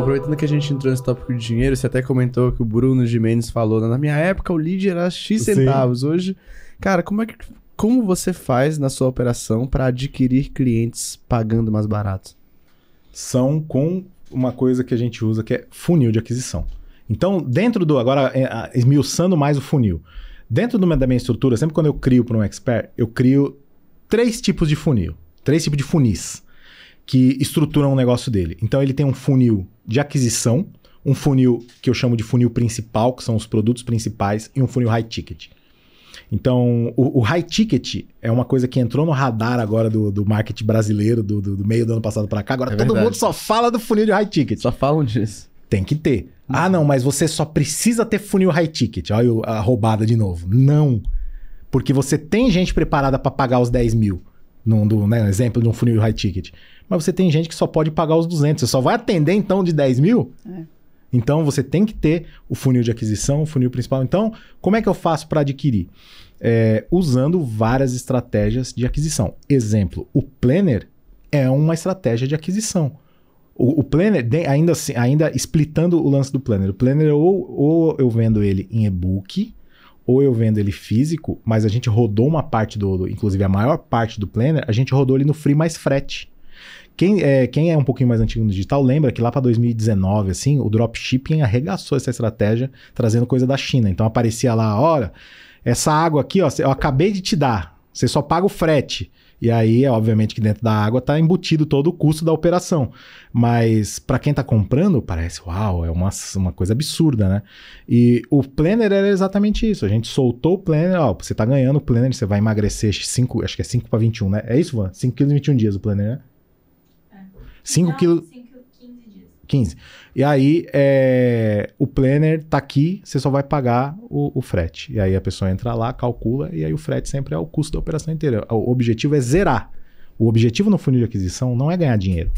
Aproveitando que a gente entrou nesse tópico de dinheiro, você até comentou que o Bruno Gimenez falou, na minha época o lead era X centavos, Sim. hoje... Cara, como é que... Como você faz na sua operação para adquirir clientes pagando mais barato? São com uma coisa que a gente usa que é funil de aquisição. Então, dentro do. Agora, é, esmiuçando mais o funil. Dentro do, da minha estrutura, sempre quando eu crio para um expert, eu crio três tipos de funil. Três tipos de funis que estruturam o negócio dele. Então, ele tem um funil de aquisição, um funil que eu chamo de funil principal, que são os produtos principais, e um funil high ticket. Então, o, o high ticket é uma coisa que entrou no radar agora do, do marketing brasileiro, do, do, do meio do ano passado para cá. Agora é todo verdade. mundo só fala do funil de high ticket. Só falam disso. Tem que ter. Não. Ah, não, mas você só precisa ter funil high ticket. Olha a roubada de novo. Não. Porque você tem gente preparada para pagar os 10 mil num, do, né, exemplo de um funil high ticket. Mas você tem gente que só pode pagar os 200. Você só vai atender, então, de 10 mil? É. Então, você tem que ter o funil de aquisição, o funil principal. Então, como é que eu faço para adquirir? É, usando várias estratégias de aquisição. Exemplo, o Planner é uma estratégia de aquisição. O, o Planner, ainda, assim, ainda splitando o lance do Planner, o Planner ou, ou eu vendo ele em e-book, ou eu vendo ele físico, mas a gente rodou uma parte do, inclusive a maior parte do planner, a gente rodou ele no free mais frete. Quem é, quem é um pouquinho mais antigo no digital lembra que lá para 2019, assim, o dropshipping arregaçou essa estratégia trazendo coisa da China. Então aparecia lá, olha, essa água aqui, ó, eu acabei de te dar. Você só paga o frete. E aí, obviamente, que dentro da água está embutido todo o custo da operação. Mas para quem está comprando, parece, uau, é uma, uma coisa absurda, né? E o planner era exatamente isso. A gente soltou o planner, ó, você está ganhando o planner, você vai emagrecer 5, acho que é 5 para 21, né? É isso, Van? 5 quilos em 21 dias o planner, né? É. 5 quilos... 15. E aí, é, o planner tá aqui, você só vai pagar o, o, frete. E aí a pessoa entra lá, calcula, e aí o frete sempre é o custo da operação inteira. O objetivo é zerar. O objetivo no funil de aquisição não é ganhar dinheiro.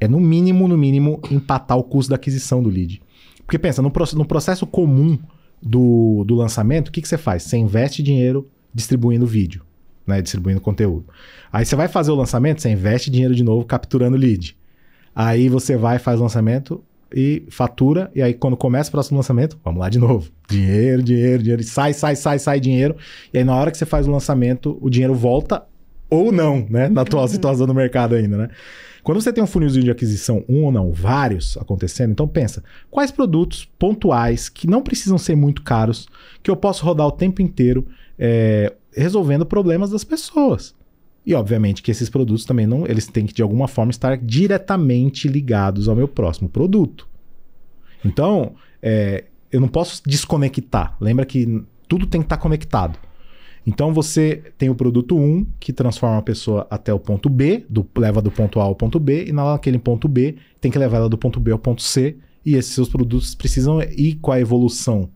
É no mínimo, no mínimo, empatar o custo da aquisição do lead. Porque pensa, no, no processo comum do, do lançamento, o que, que você faz? Você investe dinheiro distribuindo vídeo, né? distribuindo conteúdo. Aí você vai fazer o lançamento, você investe dinheiro de novo capturando lead. Aí você vai, faz o lançamento e fatura. E aí, quando começa o próximo lançamento, vamos lá de novo. Dinheiro, dinheiro, dinheiro. Sai, sai, sai, sai dinheiro. E aí, na hora que você faz o lançamento, o dinheiro volta ou não, né? Na atual uhum. situação do mercado ainda, né? Quando você tem um funilzinho de aquisição, um ou não, vários acontecendo, então pensa, quais produtos pontuais que não precisam ser muito caros, que eu posso rodar o tempo inteiro é, resolvendo problemas das pessoas. E obviamente que esses produtos também não, eles têm que de alguma forma estar diretamente ligados ao meu próximo produto. Então, é, eu não posso desconectar. Lembra que tudo tem que estar conectado. Então você tem o produto 1 que transforma a pessoa até o ponto B, do, leva do ponto A ao ponto B, e naquele ponto B tem que levar ela do ponto B ao ponto C, e esses seus produtos precisam ir com a evolução.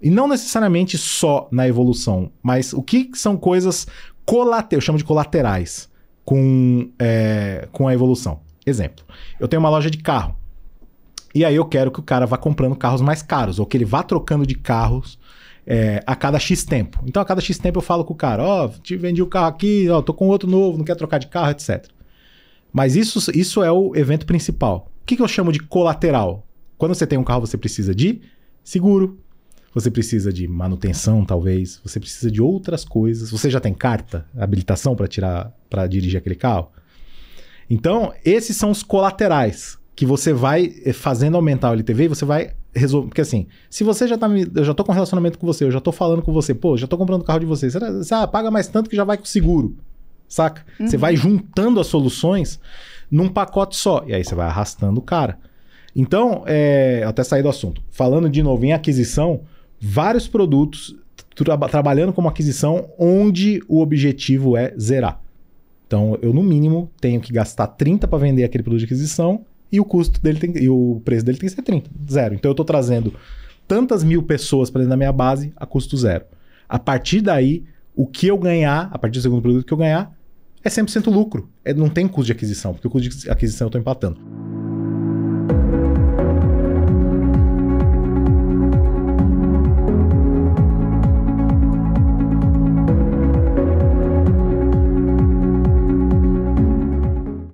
E não necessariamente só na evolução, mas o que são coisas colater, eu chamo de colaterais com, é, com a evolução. Exemplo, eu tenho uma loja de carro. E aí eu quero que o cara vá comprando carros mais caros, ou que ele vá trocando de carros é, a cada X tempo. Então, a cada X tempo eu falo com o cara, ó, oh, te vendi o um carro aqui, ó, oh, tô com outro novo, não quer trocar de carro, etc. Mas isso, isso é o evento principal. O que, que eu chamo de colateral? Quando você tem um carro, você precisa de seguro, você precisa de manutenção, talvez. Você precisa de outras coisas. Você já tem carta, habilitação para tirar, para dirigir aquele carro. Então, esses são os colaterais que você vai eh, fazendo aumentar o LTV você vai resolver. Porque assim, se você já tá. Eu já tô com relacionamento com você, eu já tô falando com você, pô, já tô comprando o carro de você. Será, você ah, paga mais tanto que já vai com seguro. Saca? Uhum. Você vai juntando as soluções num pacote só. E aí você vai arrastando o cara. Então, é, até sair do assunto. Falando de novo em aquisição, vários produtos tra trabalhando como aquisição onde o objetivo é zerar. Então, eu no mínimo tenho que gastar 30 para vender aquele produto de aquisição e o custo dele tem, e o preço dele tem que ser 30, zero. Então eu estou trazendo tantas mil pessoas para dentro da minha base a custo zero. A partir daí, o que eu ganhar, a partir do segundo produto que eu ganhar, é 100% lucro. É, não tem custo de aquisição, porque o custo de aquisição eu estou empatando.